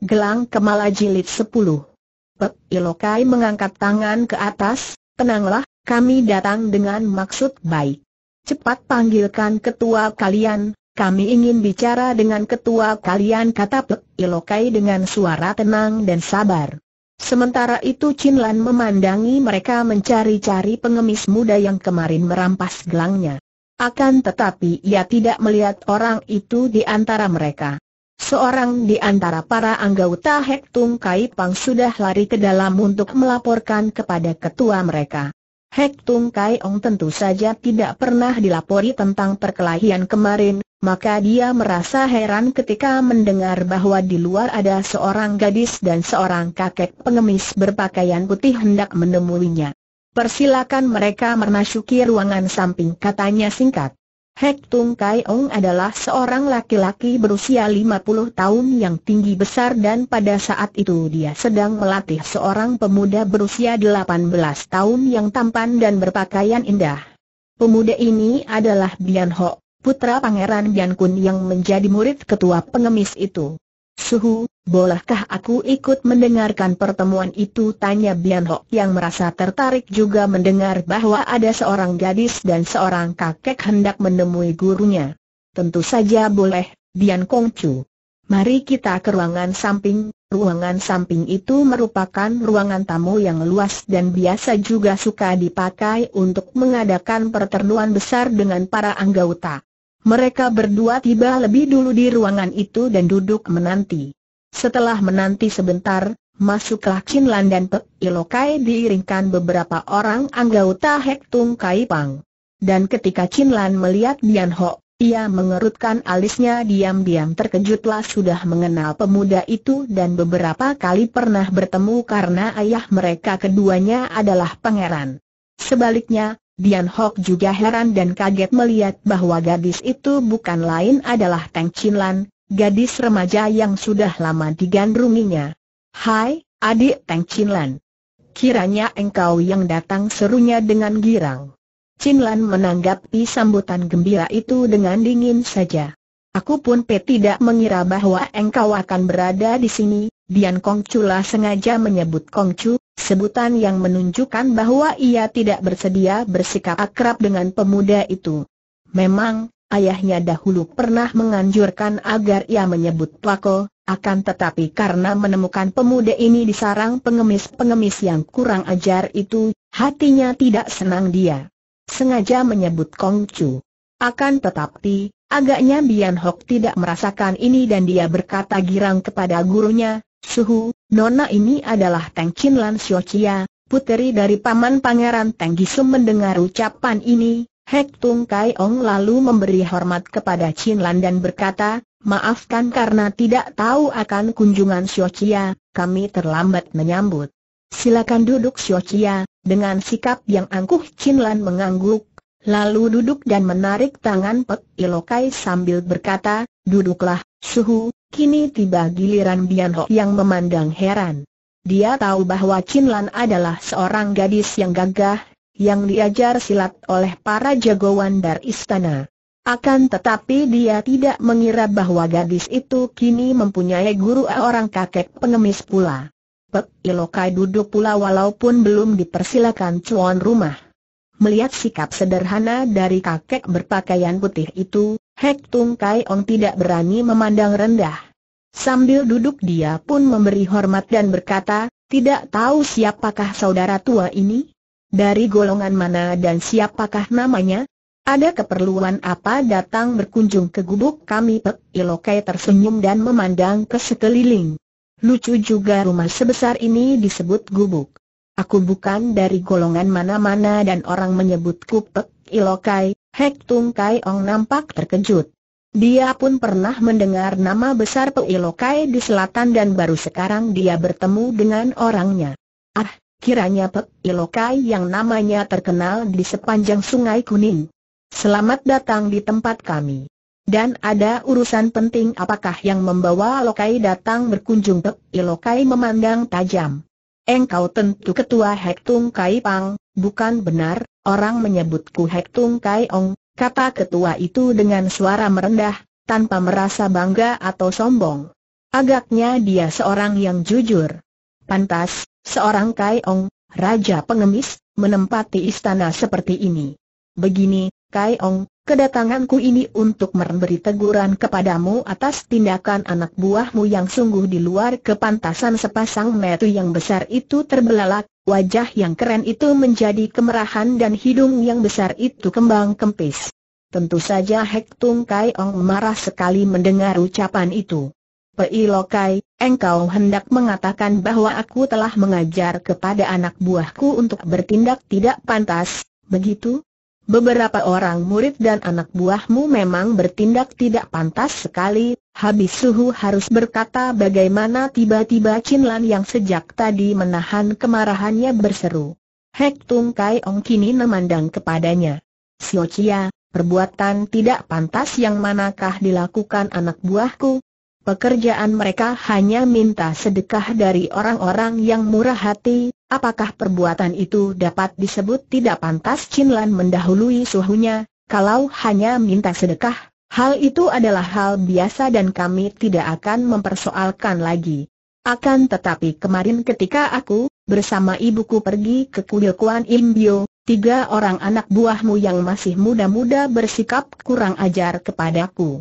Gelang Kemala Jilid 10 Pek Ilokai mengangkat tangan ke atas, tenanglah, kami datang dengan maksud baik. Cepat panggilkan ketua kalian, kami ingin bicara dengan ketua kalian kata Pek Ilokai dengan suara tenang dan sabar. Sementara itu Chin Lan memandangi mereka mencari-cari pengemis muda yang kemarin merampas gelangnya. Akan tetapi ia tidak melihat orang itu di antara mereka. Seorang di antara para anggota Hek Tung Kai Pang sudah lari ke dalam untuk melaporkan kepada ketua mereka. Hek Tung Kai Ong tentu saja tidak pernah dilapori tentang perkelahian kemarin, maka dia merasa heran ketika mendengar bahwa di luar ada seorang gadis dan seorang kakek pengemis berpakaian putih hendak menemuinya. Persilakan mereka memasuki ruangan samping katanya singkat. Hek Tung Kai Ong adalah seorang laki-laki berusia 50 tahun yang tinggi besar dan pada saat itu dia sedang melatih seorang pemuda berusia 18 tahun yang tampan dan berpakaian indah. Pemuda ini adalah Bian Ho, putra Pangeran Bian Kun yang menjadi murid ketua pengemis itu. Suhu, bolehkah aku ikut mendengarkan pertemuan itu? Tanya Bian Ho yang merasa tertarik juga mendengar bahwa ada seorang gadis dan seorang kakek hendak menemui gurunya. Tentu saja boleh, Bian Kong Chu. Mari kita ke ruangan samping. Ruangan samping itu merupakan ruangan tamu yang luas dan biasa juga suka dipakai untuk mengadakan pertemuan besar dengan para anggota. Mereka berdua tiba lebih dulu di ruangan itu dan duduk menanti. Setelah menanti sebentar, masuklah Chin Lan dan Pe Ilokai diiringkan beberapa orang anggota Hek Tung Kai Pang. Dan ketika Chin Lan melihat Bian Ho, ia mengerutkan alisnya diam-diam terkejutlah sudah mengenal pemuda itu dan beberapa kali pernah bertemu karena ayah mereka keduanya adalah pangeran. Sebaliknya, Dian Hok juga heran dan kaget melihat bahwa gadis itu bukan lain adalah Tang Chin Lan, gadis remaja yang sudah lama digandrunginya. Hai, adik Tang Chin Lan. Kiranya engkau yang datang serunya dengan girang. Chin Lan menanggapi sambutan gembira itu dengan dingin saja. Aku pun pe tidak mengira bahwa engkau akan berada di sini, Dian Kongchula sengaja menyebut Kongcu, sebutan yang menunjukkan bahwa ia tidak bersedia bersikap akrab dengan pemuda itu. Memang, ayahnya dahulu pernah menganjurkan agar ia menyebut Plako, akan tetapi karena menemukan pemuda ini di sarang pengemis-pengemis yang kurang ajar itu, hatinya tidak senang dia. Sengaja menyebut Kongcu. Akan tetapi, agaknya Bian Hok tidak merasakan ini dan dia berkata girang kepada gurunya, Suhu, nona ini adalah Teng Chin Lan Chia, puteri dari paman pangeran Teng Gisum mendengar ucapan ini, Hek Tung Kai Ong lalu memberi hormat kepada Chin Lan dan berkata, maafkan karena tidak tahu akan kunjungan Xiu Chia, kami terlambat menyambut. Silakan duduk Xiu Chia, dengan sikap yang angkuh Chin Lan mengangguk, lalu duduk dan menarik tangan Pek Ilokai sambil berkata, duduklah, Suhu, Kini tiba giliran Bian yang memandang heran. Dia tahu bahwa Chin adalah seorang gadis yang gagah, yang diajar silat oleh para jagoan dari istana. Akan tetapi dia tidak mengira bahwa gadis itu kini mempunyai guru orang kakek pengemis pula. Pek Ilokai duduk pula walaupun belum dipersilakan cuan rumah. Melihat sikap sederhana dari kakek berpakaian putih itu, Hek Tung Kai Ong tidak berani memandang rendah. Sambil duduk dia pun memberi hormat dan berkata, tidak tahu siapakah saudara tua ini? Dari golongan mana dan siapakah namanya? Ada keperluan apa datang berkunjung ke gubuk kami? Pek Ilokai tersenyum dan memandang ke sekeliling. Lucu juga rumah sebesar ini disebut gubuk. Aku bukan dari golongan mana-mana dan orang menyebutku Pek Ilokai, Hek Tung Kai Ong nampak terkejut. Dia pun pernah mendengar nama besar Peilokai di selatan dan baru sekarang dia bertemu dengan orangnya. Ah, kiranya Peilokai yang namanya terkenal di sepanjang sungai kuning. Selamat datang di tempat kami. Dan ada urusan penting apakah yang membawa Lokai datang berkunjung Peilokai memandang tajam. Engkau tentu ketua Hek Tung Kai Pang, bukan benar? Orang menyebutku Hek Tung Kai Ong, kata ketua itu dengan suara merendah, tanpa merasa bangga atau sombong. Agaknya dia seorang yang jujur. Pantas, seorang Kai Ong, Raja Pengemis, menempati istana seperti ini. Begini, Kai Ong, kedatanganku ini untuk memberi teguran kepadamu atas tindakan anak buahmu yang sungguh di luar kepantasan sepasang metu yang besar itu terbelalak, wajah yang keren itu menjadi kemerahan dan hidung yang besar itu kembang kempis. Tentu saja Hek Tung Kai Ong marah sekali mendengar ucapan itu. Peilokai, engkau hendak mengatakan bahwa aku telah mengajar kepada anak buahku untuk bertindak tidak pantas, begitu? beberapa orang murid dan anak buahmu memang bertindak tidak pantas sekali, habis suhu harus berkata bagaimana tiba-tiba Chin Lan yang sejak tadi menahan kemarahannya berseru. Hek Tung Kai Ong kini memandang kepadanya. Xiao Chia, perbuatan tidak pantas yang manakah dilakukan anak buahku, pekerjaan mereka hanya minta sedekah dari orang-orang yang murah hati, apakah perbuatan itu dapat disebut tidak pantas Chin Lan mendahului suhunya, kalau hanya minta sedekah, hal itu adalah hal biasa dan kami tidak akan mempersoalkan lagi. Akan tetapi kemarin ketika aku, bersama ibuku pergi ke kuil Kuan Im tiga orang anak buahmu yang masih muda-muda bersikap kurang ajar kepadaku.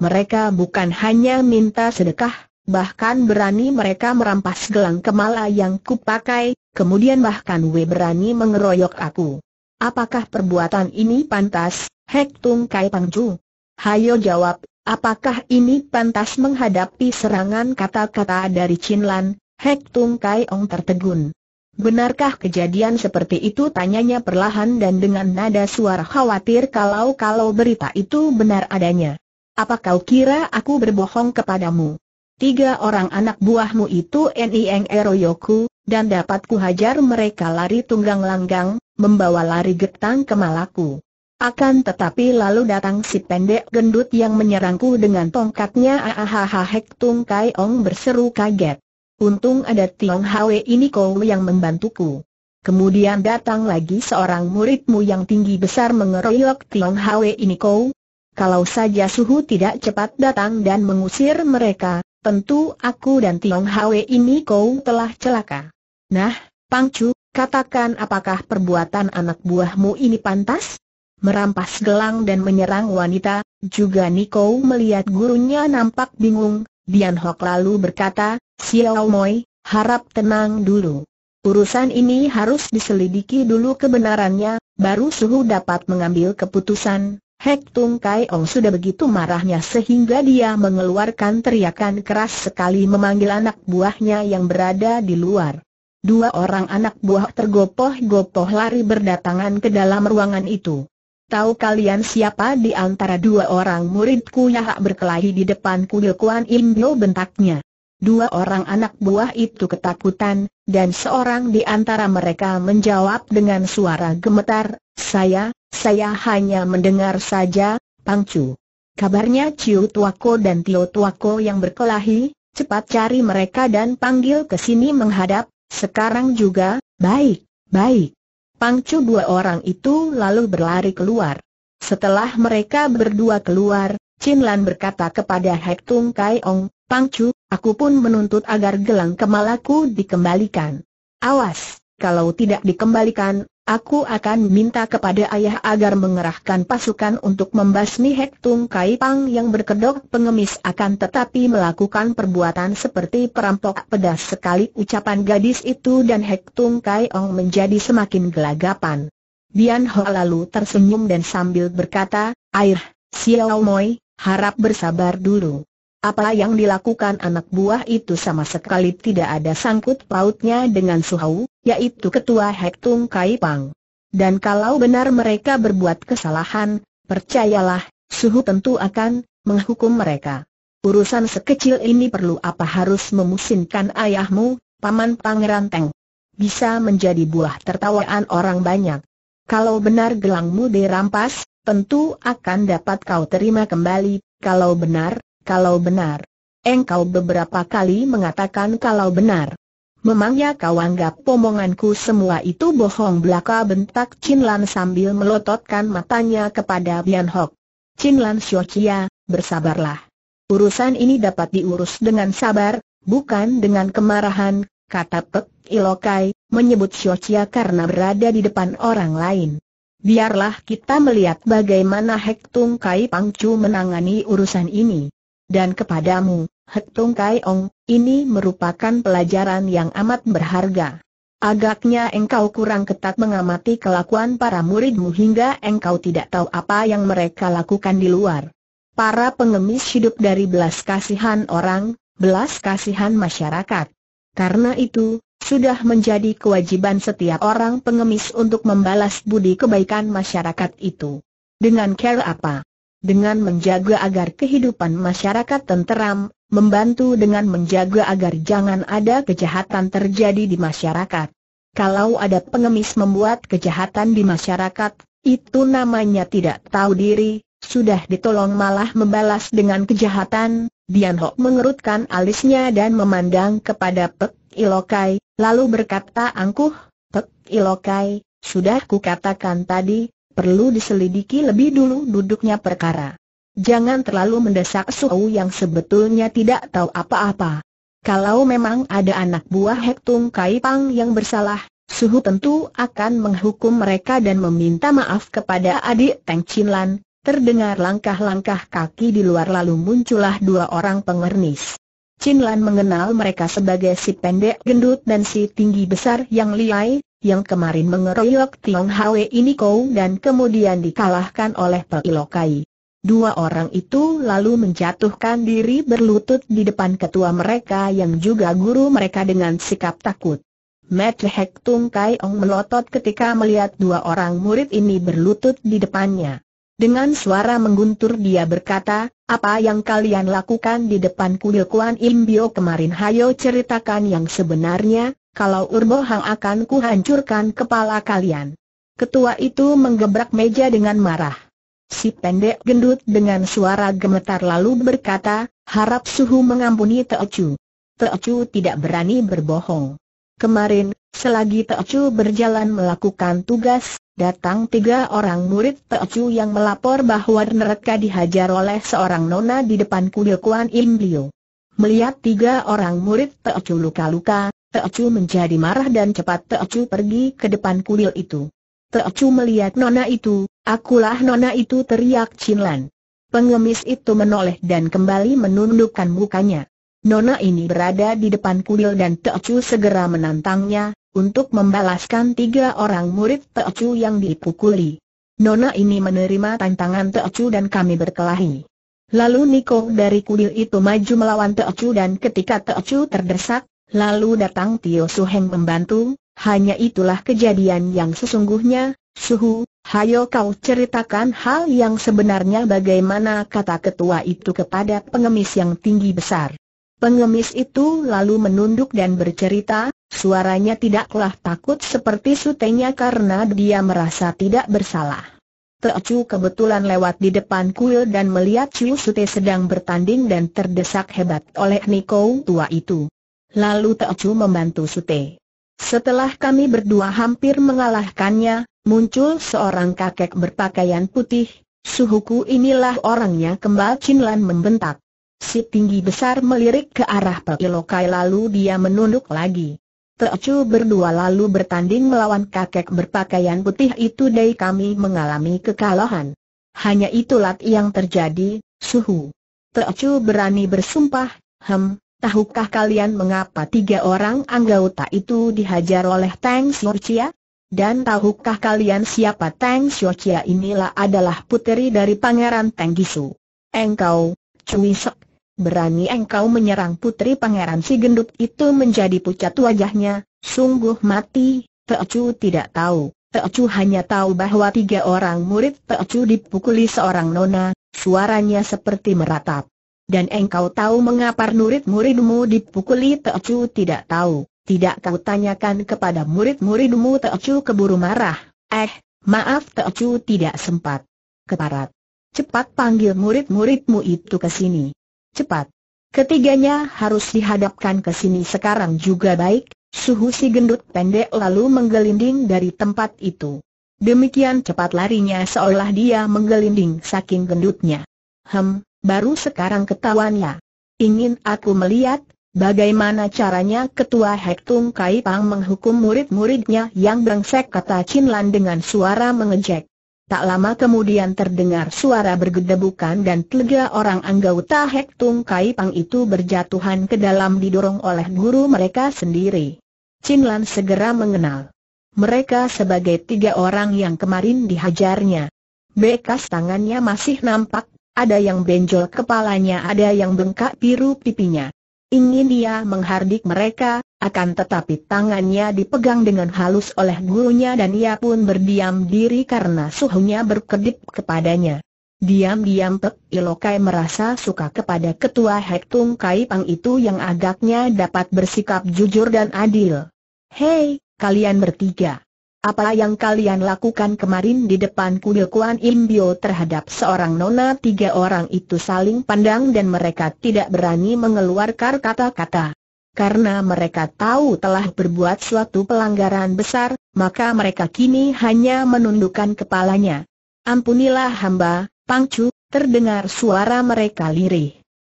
Mereka bukan hanya minta sedekah, bahkan berani mereka merampas gelang kemala yang kupakai, kemudian bahkan we berani mengeroyok aku. Apakah perbuatan ini pantas, Hek Tung Kai Pangju? Hayo jawab, apakah ini pantas menghadapi serangan kata-kata dari Chin Lan, Hek Tung Kai Ong tertegun. Benarkah kejadian seperti itu? Tanyanya perlahan dan dengan nada suara khawatir kalau-kalau berita itu benar adanya. Apa kau kira aku berbohong kepadamu? Tiga orang anak buahmu itu Nieng Eroyoku, dan dapat kuhajar mereka lari tunggang langgang, membawa lari getang ke malaku. Akan tetapi lalu datang si pendek gendut yang menyerangku dengan tongkatnya ahahaha Hek Tung Kai Ong berseru kaget. Untung ada Tiong Hwe ini kau yang membantuku. Kemudian datang lagi seorang muridmu yang tinggi besar mengeroyok Tiong Hwe ini kau, kalau saja suhu tidak cepat datang dan mengusir mereka, tentu aku dan Tiong Hwe ini kau telah celaka. Nah, Pangcu, katakan apakah perbuatan anak buahmu ini pantas? Merampas gelang dan menyerang wanita, juga Niko melihat gurunya nampak bingung, Dian Hok lalu berkata, Xiao Moi, harap tenang dulu. Urusan ini harus diselidiki dulu kebenarannya, baru Suhu dapat mengambil keputusan, Hek Tung Kai Ong sudah begitu marahnya sehingga dia mengeluarkan teriakan keras sekali memanggil anak buahnya yang berada di luar. Dua orang anak buah tergopoh-gopoh lari berdatangan ke dalam ruangan itu. Tahu kalian siapa di antara dua orang muridku yang berkelahi di depan kuil Kuan Im Bio bentaknya? Dua orang anak buah itu ketakutan, dan seorang di antara mereka menjawab dengan suara gemetar, saya, saya hanya mendengar saja, Pangcu. Kabarnya Ciu Tuako dan Tio Tuako yang berkelahi, cepat cari mereka dan panggil ke sini menghadap, sekarang juga, baik, baik. Pangcu dua orang itu lalu berlari keluar. Setelah mereka berdua keluar, Chin Lan berkata kepada Hek Tung Kai Ong, Pangcu, aku pun menuntut agar gelang kemalaku dikembalikan. Awas, kalau tidak dikembalikan, Aku akan minta kepada ayah agar mengerahkan pasukan untuk membasmi Hek Tung Kai Pang yang berkedok pengemis akan tetapi melakukan perbuatan seperti perampok pedas sekali ucapan gadis itu dan Hek Tung Kai Ong menjadi semakin gelagapan. Bian Ho lalu tersenyum dan sambil berkata, Air, Xiao Moi, harap bersabar dulu. Apa yang dilakukan anak buah itu sama sekali tidak ada sangkut pautnya dengan Suhau, yaitu Ketua Hektung Pang Dan kalau benar mereka berbuat kesalahan, percayalah, suhu tentu akan menghukum mereka. Urusan sekecil ini perlu apa harus memusinkan ayahmu, Paman Pangeran Teng. Bisa menjadi buah tertawaan orang banyak. Kalau benar gelangmu dirampas, tentu akan dapat kau terima kembali, kalau benar, kalau benar. Engkau beberapa kali mengatakan kalau benar. Memangnya kau anggap omonganku semua itu bohong belaka bentak Chin Lan sambil melototkan matanya kepada Bian Hok. Chin Lan Chia, bersabarlah. Urusan ini dapat diurus dengan sabar, bukan dengan kemarahan, kata Pek Ilokai, menyebut Chia karena berada di depan orang lain. Biarlah kita melihat bagaimana Hek Tung Kai Pang Chu menangani urusan ini. Dan kepadamu, Hetung Kai Ong, ini merupakan pelajaran yang amat berharga. Agaknya engkau kurang ketat mengamati kelakuan para muridmu hingga engkau tidak tahu apa yang mereka lakukan di luar. Para pengemis hidup dari belas kasihan orang, belas kasihan masyarakat. Karena itu, sudah menjadi kewajiban setiap orang pengemis untuk membalas budi kebaikan masyarakat itu. Dengan care apa? Dengan menjaga agar kehidupan masyarakat tenteram, membantu dengan menjaga agar jangan ada kejahatan terjadi di masyarakat. Kalau ada pengemis membuat kejahatan di masyarakat, itu namanya tidak tahu diri, sudah ditolong malah membalas dengan kejahatan. Dian mengerutkan alisnya dan memandang kepada Pek Ilokai, lalu berkata angkuh, Pek Ilokai, sudah kukatakan tadi, perlu diselidiki lebih dulu duduknya perkara. Jangan terlalu mendesak Suhu yang sebetulnya tidak tahu apa-apa. Kalau memang ada anak buah Hektung Pang yang bersalah, Suhu tentu akan menghukum mereka dan meminta maaf kepada adik Teng Chinlan. Terdengar langkah-langkah kaki di luar lalu muncullah dua orang pengernis. Chinlan mengenal mereka sebagai si pendek gendut dan si tinggi besar yang liai, yang kemarin mengeroyok Tiong Hwe ini kau dan kemudian dikalahkan oleh Lokai. Dua orang itu lalu menjatuhkan diri berlutut di depan ketua mereka yang juga guru mereka dengan sikap takut. Metlehek Tung Kai Ong melotot ketika melihat dua orang murid ini berlutut di depannya. Dengan suara mengguntur dia berkata, apa yang kalian lakukan di depan kuil Kuan Im Bio kemarin hayo ceritakan yang sebenarnya, kalau Urbo Hang akan kuhancurkan kepala kalian. Ketua itu menggebrak meja dengan marah. Si pendek gendut dengan suara gemetar lalu berkata, harap suhu mengampuni Teocu. Teocu tidak berani berbohong. Kemarin, selagi Teocu berjalan melakukan tugas, datang tiga orang murid Teocu yang melapor bahwa neraka dihajar oleh seorang nona di depan kuil Kuan Im Melihat tiga orang murid Teocu luka-luka, Teocu menjadi marah dan cepat Teocu pergi ke depan kuil itu. Teocu melihat nona itu, Akulah nona itu teriak Chin Pengemis itu menoleh dan kembali menundukkan mukanya. Nona ini berada di depan kuil dan Teochu segera menantangnya, untuk membalaskan tiga orang murid Teochu yang dipukuli. Nona ini menerima tantangan Teochu dan kami berkelahi. Lalu Niko dari kuil itu maju melawan Teochu dan ketika Teochu terdesak, lalu datang Tio Suheng membantu, hanya itulah kejadian yang sesungguhnya, Suhu, hayo kau ceritakan hal yang sebenarnya bagaimana kata ketua itu kepada pengemis yang tinggi besar. Pengemis itu lalu menunduk dan bercerita, suaranya tidaklah takut seperti sutenya karena dia merasa tidak bersalah. Teocu kebetulan lewat di depan kuil dan melihat Ciu Sute sedang bertanding dan terdesak hebat oleh Niko tua itu. Lalu Teocu membantu Sute. Setelah kami berdua hampir mengalahkannya, muncul seorang kakek berpakaian putih, suhuku inilah orangnya kembal Chinlan membentak. Si tinggi besar melirik ke arah Pekilokai lalu dia menunduk lagi. Teocu berdua lalu bertanding melawan kakek berpakaian putih itu dari kami mengalami kekalahan. Hanya itulah yang terjadi, suhu. Teocu berani bersumpah, hem, Tahukah kalian mengapa tiga orang anggota itu dihajar oleh Tang Xiaochia? Dan tahukah kalian siapa Tang Xiaochia inilah adalah puteri dari Pangeran Tang Gisu? Engkau, Cui Sek, berani engkau menyerang putri Pangeran si gendut itu menjadi pucat wajahnya, sungguh mati, Chu tidak tahu. Chu hanya tahu bahwa tiga orang murid Chu dipukuli seorang nona, suaranya seperti meratap. Dan engkau tahu mengapa murid muridmu dipukuli Teocu tidak tahu, tidak kau tanyakan kepada murid-muridmu Teocu keburu marah. Eh, maaf Teocu tidak sempat. Keparat. Cepat panggil murid-muridmu itu ke sini. Cepat. Ketiganya harus dihadapkan ke sini sekarang juga baik, suhu si gendut pendek lalu menggelinding dari tempat itu. Demikian cepat larinya seolah dia menggelinding saking gendutnya. Hem, baru sekarang ketahuannya. Ingin aku melihat, bagaimana caranya ketua Hektung Kai Pang menghukum murid-muridnya yang bangsek kata Chin Lan dengan suara mengejek. Tak lama kemudian terdengar suara bergedebukan dan telaga orang anggota Hektung Kai Pang itu berjatuhan ke dalam didorong oleh guru mereka sendiri. Chin Lan segera mengenal mereka sebagai tiga orang yang kemarin dihajarnya. Bekas tangannya masih nampak, ada yang benjol kepalanya ada yang bengkak biru pipinya. Ingin dia menghardik mereka, akan tetapi tangannya dipegang dengan halus oleh gurunya dan ia pun berdiam diri karena suhunya berkedip kepadanya. Diam-diam Pek Ilokai merasa suka kepada ketua Hektung Kai itu yang agaknya dapat bersikap jujur dan adil. Hei, kalian bertiga. Apa yang kalian lakukan kemarin di depan kuil Kuan Im terhadap seorang nona tiga orang itu saling pandang dan mereka tidak berani mengeluarkan kata-kata. Karena mereka tahu telah berbuat suatu pelanggaran besar, maka mereka kini hanya menundukkan kepalanya. Ampunilah hamba, Pangcu, terdengar suara mereka lirih.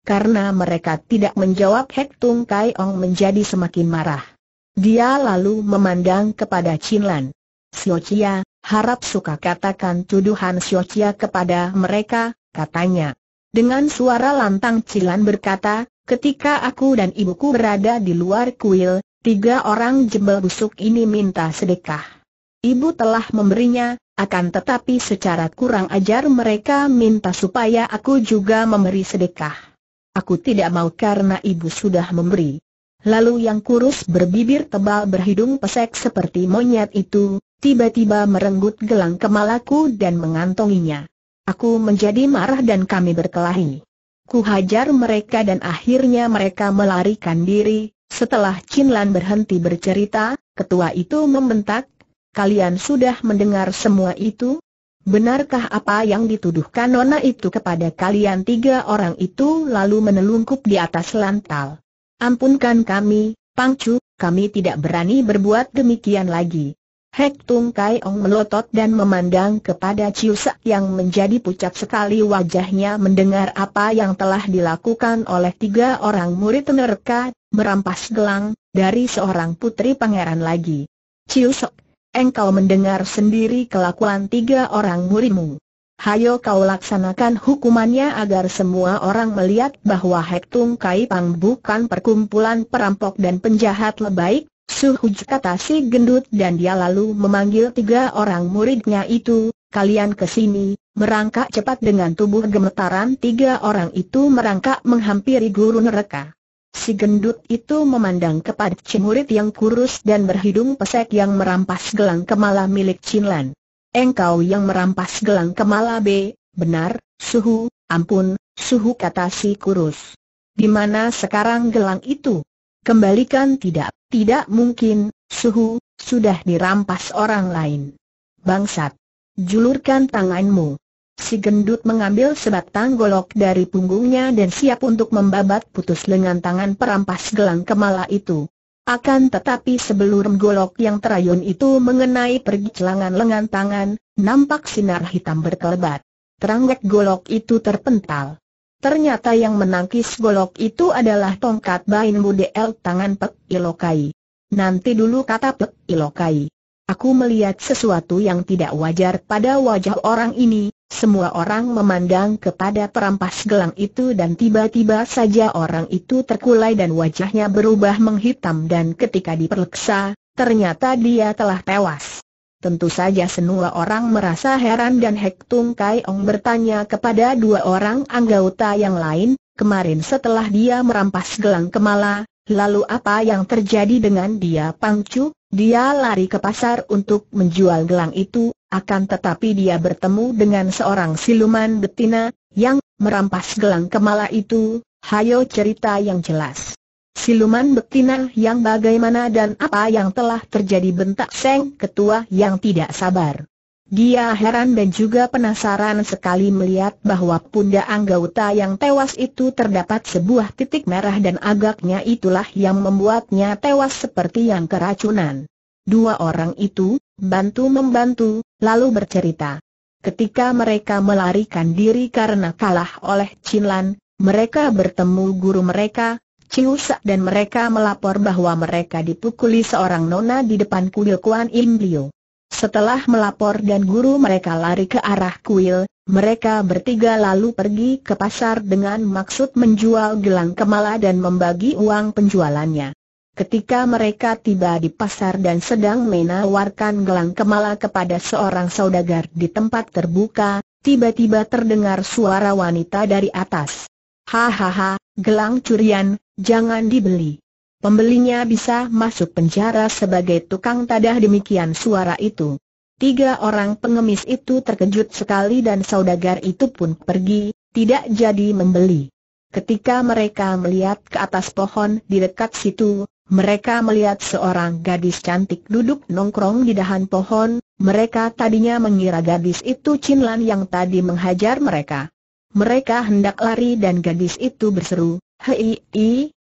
Karena mereka tidak menjawab Hek Tung Kai Ong menjadi semakin marah. Dia lalu memandang kepada Chin Lan. harap suka katakan tuduhan Siocia kepada mereka, katanya. Dengan suara lantang Cilan berkata, ketika aku dan ibuku berada di luar kuil, tiga orang jembel busuk ini minta sedekah. Ibu telah memberinya, akan tetapi secara kurang ajar mereka minta supaya aku juga memberi sedekah. Aku tidak mau karena ibu sudah memberi. Lalu yang kurus berbibir tebal berhidung pesek seperti monyet itu, tiba-tiba merenggut gelang kemalaku dan mengantonginya. Aku menjadi marah dan kami berkelahi. Ku hajar mereka dan akhirnya mereka melarikan diri. Setelah Chin Lan berhenti bercerita, ketua itu membentak, Kalian sudah mendengar semua itu? Benarkah apa yang dituduhkan Nona itu kepada kalian tiga orang itu lalu menelungkup di atas lantai. Ampunkan kami, Pangcu, kami tidak berani berbuat demikian lagi. Hek Tung Kai Ong melotot dan memandang kepada Chiu Sak yang menjadi pucat sekali wajahnya mendengar apa yang telah dilakukan oleh tiga orang murid nerka, merampas gelang, dari seorang putri pangeran lagi. Chiu Sak, engkau mendengar sendiri kelakuan tiga orang muridmu hayo kau laksanakan hukumannya agar semua orang melihat bahwa Hek Tung Kai Pang bukan perkumpulan perampok dan penjahat lebaik, suhuj kata si gendut dan dia lalu memanggil tiga orang muridnya itu, kalian kesini. merangkak cepat dengan tubuh gemetaran tiga orang itu merangkak menghampiri guru neraka. Si gendut itu memandang kepada cimurid yang kurus dan berhidung pesek yang merampas gelang kemala milik Chin Lan. Engkau yang merampas gelang Kemala B, benar, suhu, ampun, suhu kata si kurus. Di mana sekarang gelang itu? Kembalikan tidak, tidak mungkin, suhu, sudah dirampas orang lain. Bangsat, julurkan tanganmu. Si gendut mengambil sebatang golok dari punggungnya dan siap untuk membabat putus lengan tangan perampas gelang kemala itu. Akan tetapi sebelum golok yang terayun itu mengenai pergi celangan lengan tangan, nampak sinar hitam berkelebat. Teranggek golok itu terpental. Ternyata yang menangkis golok itu adalah tongkat Bain Budel tangan Pek Ilokai. Nanti dulu kata Pek Ilokai. Aku melihat sesuatu yang tidak wajar pada wajah orang ini, semua orang memandang kepada perampas gelang itu dan tiba-tiba saja orang itu terkulai dan wajahnya berubah menghitam dan ketika diperleksa, ternyata dia telah tewas. Tentu saja semua orang merasa heran dan Hek Tung Kai Ong bertanya kepada dua orang anggota yang lain, kemarin setelah dia merampas gelang Kemala, Lalu apa yang terjadi dengan dia Pangcu? Dia lari ke pasar untuk menjual gelang itu, akan tetapi dia bertemu dengan seorang siluman betina, yang merampas gelang kemala itu, hayo cerita yang jelas. Siluman betina yang bagaimana dan apa yang telah terjadi bentak Seng Ketua yang tidak sabar. Dia heran dan juga penasaran sekali melihat bahwa pundak anggota yang tewas itu terdapat sebuah titik merah dan agaknya itulah yang membuatnya tewas seperti yang keracunan. Dua orang itu, bantu-membantu, lalu bercerita. Ketika mereka melarikan diri karena kalah oleh Chinlan, mereka bertemu guru mereka, Ciusa dan mereka melapor bahwa mereka dipukuli seorang nona di depan kuil Kuan Im Liu. Setelah melapor dan guru mereka lari ke arah kuil, mereka bertiga lalu pergi ke pasar dengan maksud menjual gelang kemala dan membagi uang penjualannya. Ketika mereka tiba di pasar dan sedang menawarkan gelang kemala kepada seorang saudagar di tempat terbuka, tiba-tiba terdengar suara wanita dari atas. Hahaha, gelang curian, jangan dibeli. Pembelinya bisa masuk penjara sebagai tukang tadah demikian suara itu. Tiga orang pengemis itu terkejut sekali dan saudagar itu pun pergi, tidak jadi membeli. Ketika mereka melihat ke atas pohon di dekat situ, mereka melihat seorang gadis cantik duduk nongkrong di dahan pohon, mereka tadinya mengira gadis itu Cinlan yang tadi menghajar mereka. Mereka hendak lari dan gadis itu berseru, Hei,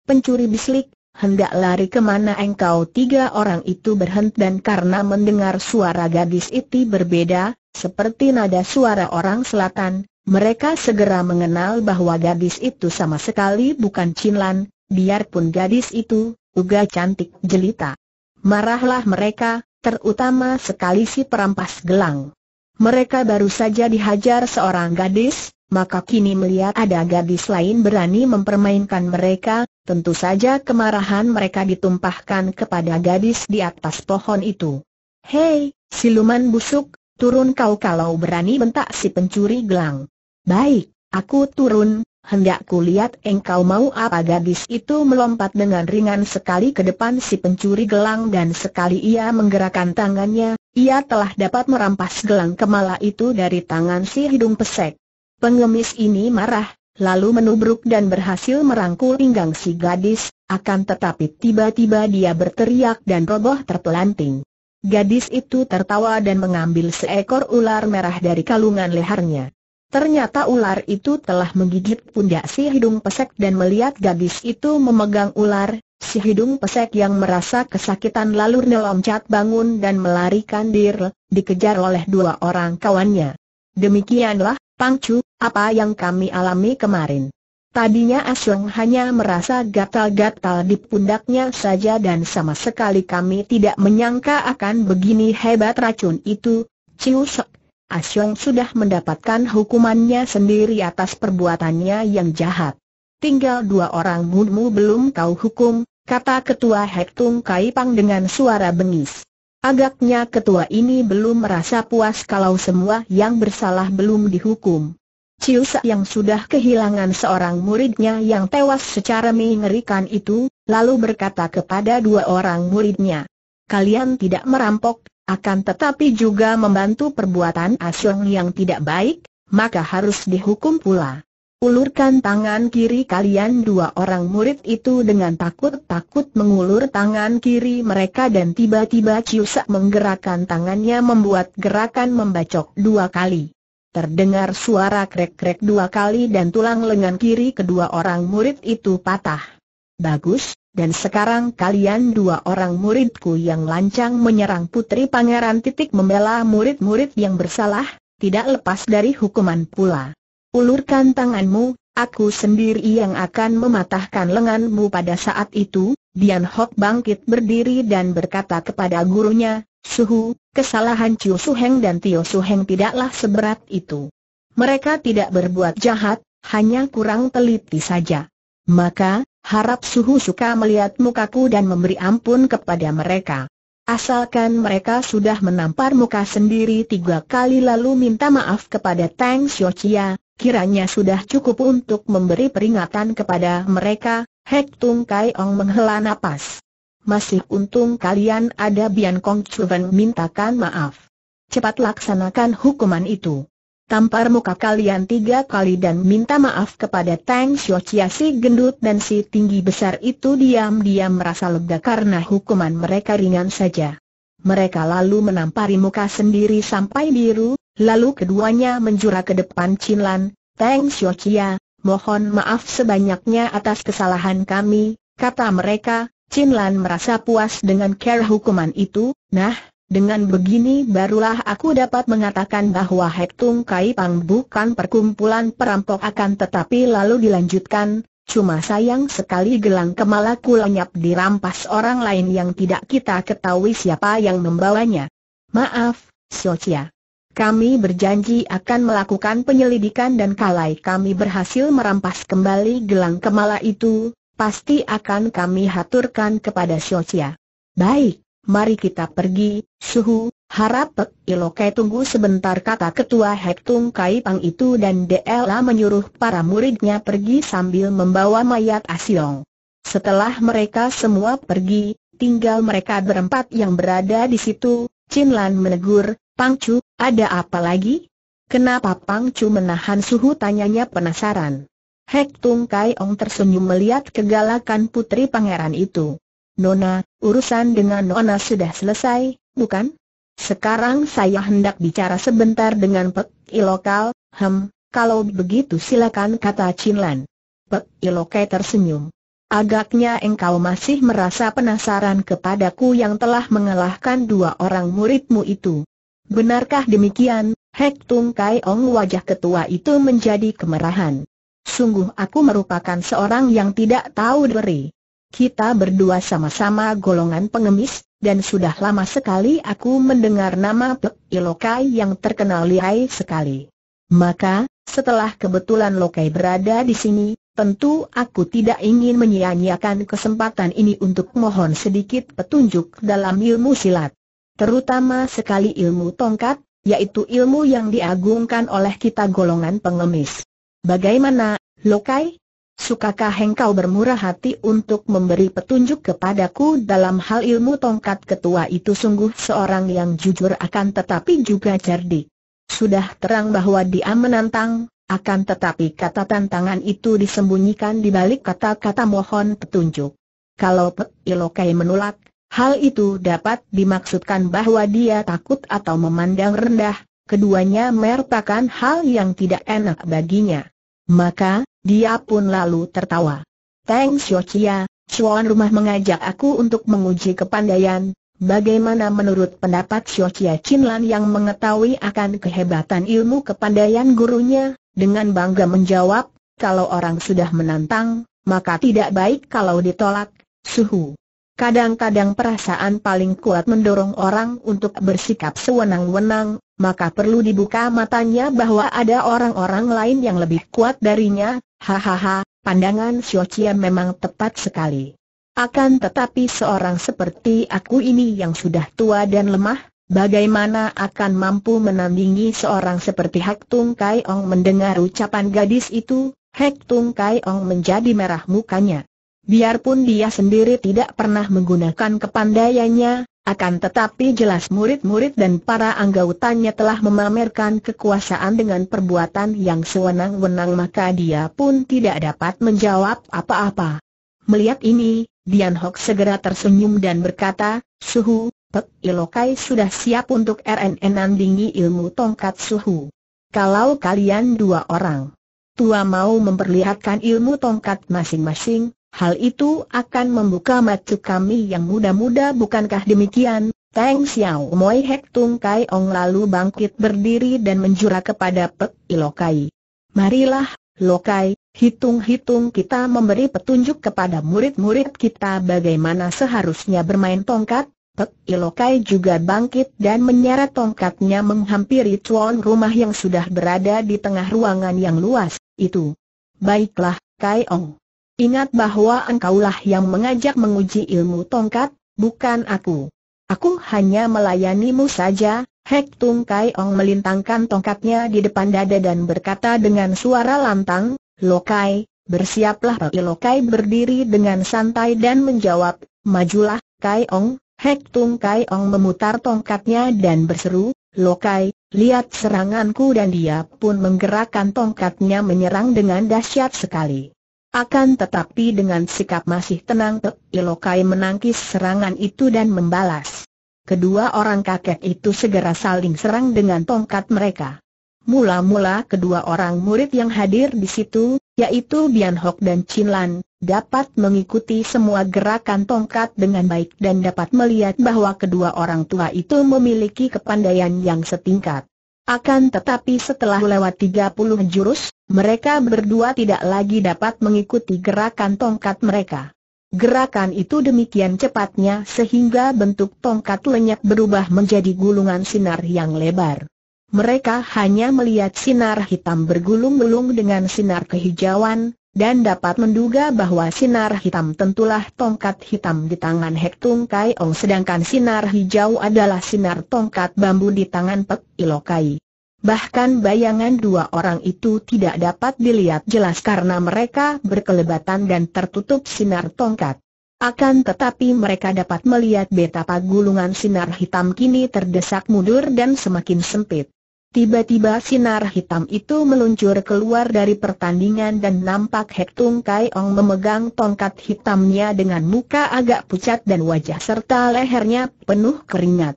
pencuri bislik, hendak lari kemana engkau tiga orang itu berhenti dan karena mendengar suara gadis itu berbeda, seperti nada suara orang selatan, mereka segera mengenal bahwa gadis itu sama sekali bukan Cinlan, biarpun gadis itu, uga cantik jelita. Marahlah mereka, terutama sekali si perampas gelang. Mereka baru saja dihajar seorang gadis, maka kini melihat ada gadis lain berani mempermainkan mereka, tentu saja kemarahan mereka ditumpahkan kepada gadis di atas pohon itu. Hei, siluman busuk, turun kau kalau berani bentak si pencuri gelang. Baik, aku turun, hendak kulihat engkau mau apa gadis itu melompat dengan ringan sekali ke depan si pencuri gelang dan sekali ia menggerakkan tangannya, ia telah dapat merampas gelang kemala itu dari tangan si hidung pesek. Pengemis ini marah, lalu menubruk dan berhasil merangkul pinggang si gadis, akan tetapi tiba-tiba dia berteriak dan roboh terpelanting. Gadis itu tertawa dan mengambil seekor ular merah dari kalungan lehernya. Ternyata ular itu telah menggigit pundak si hidung pesek dan melihat gadis itu memegang ular, si hidung pesek yang merasa kesakitan lalu nelomcat bangun dan melarikan diri, dikejar oleh dua orang kawannya. Demikianlah, Pangcu, apa yang kami alami kemarin? Tadinya Asyong hanya merasa gatal-gatal di pundaknya saja dan sama sekali kami tidak menyangka akan begini hebat racun itu. Ciusok, Asyong sudah mendapatkan hukumannya sendiri atas perbuatannya yang jahat. Tinggal dua orang mudmu belum kau hukum, kata ketua Hektung Pang dengan suara bengis. Agaknya ketua ini belum merasa puas kalau semua yang bersalah belum dihukum. Ciusa yang sudah kehilangan seorang muridnya yang tewas secara mengerikan itu, lalu berkata kepada dua orang muridnya, Kalian tidak merampok, akan tetapi juga membantu perbuatan Asyong yang tidak baik, maka harus dihukum pula. Ulurkan tangan kiri kalian dua orang murid itu dengan takut-takut mengulur tangan kiri mereka dan tiba-tiba Ciusak menggerakkan tangannya membuat gerakan membacok dua kali. Terdengar suara krek-krek dua kali dan tulang lengan kiri kedua orang murid itu patah. Bagus, dan sekarang kalian dua orang muridku yang lancang menyerang putri pangeran titik membela murid-murid yang bersalah, tidak lepas dari hukuman pula. Ulurkan tanganmu, aku sendiri yang akan mematahkan lenganmu pada saat itu, Bian Hok bangkit berdiri dan berkata kepada gurunya, Suhu, kesalahan Su Heng dan Tio Heng tidaklah seberat itu. Mereka tidak berbuat jahat, hanya kurang teliti saja. Maka, harap Suhu suka melihat mukaku dan memberi ampun kepada mereka. Asalkan mereka sudah menampar muka sendiri tiga kali lalu minta maaf kepada Tang Xiaochia, Kiranya sudah cukup untuk memberi peringatan kepada mereka, Hek Tung Kai Ong menghela napas. Masih untung kalian ada Bian Kong Chuan mintakan maaf. Cepat laksanakan hukuman itu. Tampar muka kalian tiga kali dan minta maaf kepada Tang Xiu Chia si gendut dan si tinggi besar itu diam-diam merasa lega karena hukuman mereka ringan saja. Mereka lalu menampari muka sendiri sampai biru, Lalu keduanya menjura ke depan Chin Lan, Teng mohon maaf sebanyaknya atas kesalahan kami, kata mereka, Chin merasa puas dengan care hukuman itu, nah, dengan begini barulah aku dapat mengatakan bahwa Hek Tung Kai Pang bukan perkumpulan perampok akan tetapi lalu dilanjutkan, cuma sayang sekali gelang kemalaku lenyap dirampas orang lain yang tidak kita ketahui siapa yang membawanya. Maaf, Xiaoqia. Kami berjanji akan melakukan penyelidikan dan kalai kami berhasil merampas kembali gelang kemala itu, pasti akan kami haturkan kepada Xiaoxia. Baik, mari kita pergi, suhu, harap Pek Ilokai tunggu sebentar kata ketua Hektung Kai Pang itu dan DLA menyuruh para muridnya pergi sambil membawa mayat Asiong. Setelah mereka semua pergi, tinggal mereka berempat yang berada di situ, Chin Lan menegur, Pangcu, ada apa lagi? Kenapa Pangcu menahan suhu tanyanya penasaran. Hek Tung Kai Ong tersenyum melihat kegalakan putri pangeran itu. Nona, urusan dengan Nona sudah selesai, bukan? Sekarang saya hendak bicara sebentar dengan Pek Ilokal, hem, kalau begitu silakan kata Chin Lan. Pek Ilokai tersenyum. Agaknya engkau masih merasa penasaran kepadaku yang telah mengalahkan dua orang muridmu itu. Benarkah demikian? Hek Tung Kai Ong wajah ketua itu menjadi kemerahan. Sungguh aku merupakan seorang yang tidak tahu diri. Kita berdua sama-sama golongan pengemis, dan sudah lama sekali aku mendengar nama Pek Ilokai yang terkenal lihai sekali. Maka, setelah kebetulan Lokai berada di sini, tentu aku tidak ingin menyia-nyiakan kesempatan ini untuk mohon sedikit petunjuk dalam ilmu silat. Terutama sekali ilmu tongkat, yaitu ilmu yang diagungkan oleh kita golongan pengemis. Bagaimana, Lokai? Sukakah engkau bermurah hati untuk memberi petunjuk kepadaku dalam hal ilmu tongkat ketua itu sungguh seorang yang jujur akan tetapi juga cerdik. Sudah terang bahwa dia menantang, akan tetapi kata tantangan itu disembunyikan di balik kata-kata mohon petunjuk. Kalau Pek Ilokai menolak, Hal itu dapat dimaksudkan bahwa dia takut atau memandang rendah, keduanya merupakan hal yang tidak enak baginya. Maka, dia pun lalu tertawa. Teng Xiaochia, Chuan rumah mengajak aku untuk menguji kepandaian, Bagaimana menurut pendapat Xiaochia Chinlan yang mengetahui akan kehebatan ilmu kepandaian gurunya, dengan bangga menjawab, kalau orang sudah menantang, maka tidak baik kalau ditolak, suhu. Kadang-kadang perasaan paling kuat mendorong orang untuk bersikap sewenang-wenang, maka perlu dibuka matanya bahwa ada orang-orang lain yang lebih kuat darinya, hahaha, pandangan Xiao Chia memang tepat sekali. Akan tetapi seorang seperti aku ini yang sudah tua dan lemah, bagaimana akan mampu menandingi seorang seperti Hak Tung Kai Ong mendengar ucapan gadis itu, Hak Tung Kai Ong menjadi merah mukanya. Biarpun dia sendiri tidak pernah menggunakan kepandaiannya, akan tetapi jelas murid-murid dan para anggotanya telah memamerkan kekuasaan dengan perbuatan yang sewenang-wenang maka dia pun tidak dapat menjawab apa-apa. Melihat ini, Dian Hock segera tersenyum dan berkata, Suhu, Pek Ilokai sudah siap untuk RNN nandingi ilmu tongkat Suhu. Kalau kalian dua orang tua mau memperlihatkan ilmu tongkat masing-masing, Hal itu akan membuka mata kami yang muda-muda bukankah demikian? Teng Xiao Moi Hek Tung Kai Ong lalu bangkit berdiri dan menjura kepada Pek Ilokai. Marilah, Lokai, hitung-hitung kita memberi petunjuk kepada murid-murid kita bagaimana seharusnya bermain tongkat. Pek Ilokai juga bangkit dan menyeret tongkatnya menghampiri tuan rumah yang sudah berada di tengah ruangan yang luas, itu. Baiklah, Kai Ong. Ingat bahwa engkaulah yang mengajak menguji ilmu tongkat, bukan aku. Aku hanya melayanimu saja, Hek Tung Kai Ong melintangkan tongkatnya di depan dada dan berkata dengan suara lantang, Lokai, bersiaplah Pei Lokai berdiri dengan santai dan menjawab, Majulah, Kai Ong, Hek Tung Kai Ong memutar tongkatnya dan berseru, Lokai, lihat seranganku dan dia pun menggerakkan tongkatnya menyerang dengan dahsyat sekali. Akan tetapi dengan sikap masih tenang Tek Ilokai menangkis serangan itu dan membalas. Kedua orang kakek itu segera saling serang dengan tongkat mereka. Mula-mula kedua orang murid yang hadir di situ, yaitu Bian Hok dan Chin Lan, dapat mengikuti semua gerakan tongkat dengan baik dan dapat melihat bahwa kedua orang tua itu memiliki kepandaian yang setingkat. Akan tetapi setelah lewat 30 jurus, mereka berdua tidak lagi dapat mengikuti gerakan tongkat mereka. Gerakan itu demikian cepatnya sehingga bentuk tongkat lenyap berubah menjadi gulungan sinar yang lebar. Mereka hanya melihat sinar hitam bergulung-gulung dengan sinar kehijauan, dan dapat menduga bahwa sinar hitam tentulah tongkat hitam di tangan Hek Tung Kai Ong sedangkan sinar hijau adalah sinar tongkat bambu di tangan Pek Ilokai. Bahkan bayangan dua orang itu tidak dapat dilihat jelas karena mereka berkelebatan dan tertutup sinar tongkat. Akan tetapi mereka dapat melihat betapa gulungan sinar hitam kini terdesak mundur dan semakin sempit. Tiba-tiba sinar hitam itu meluncur keluar dari pertandingan dan nampak Hek Tung Kai Ong memegang tongkat hitamnya dengan muka agak pucat dan wajah serta lehernya penuh keringat.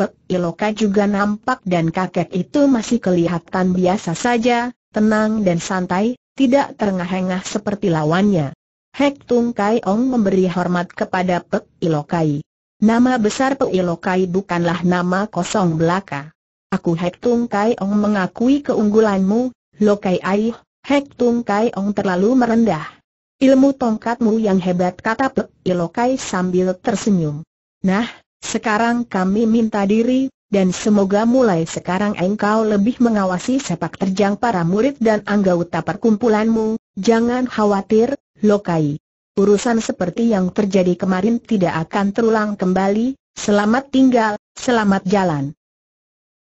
Pek Iloka juga nampak dan kakek itu masih kelihatan biasa saja, tenang dan santai, tidak terengah-engah seperti lawannya. Hek Tung Kai Ong memberi hormat kepada Pek Ilokai. Nama besar Pek Ilokai bukanlah nama kosong belaka. Aku Hek Tung Kai Ong mengakui keunggulanmu, Lokai Aih, Hek Tung Kai Ong terlalu merendah. Ilmu tongkatmu yang hebat kata Pek Ilokai sambil tersenyum. Nah, sekarang kami minta diri, dan semoga mulai sekarang engkau lebih mengawasi sepak terjang para murid dan anggota perkumpulanmu, jangan khawatir, Lokai. Urusan seperti yang terjadi kemarin tidak akan terulang kembali, selamat tinggal, selamat jalan.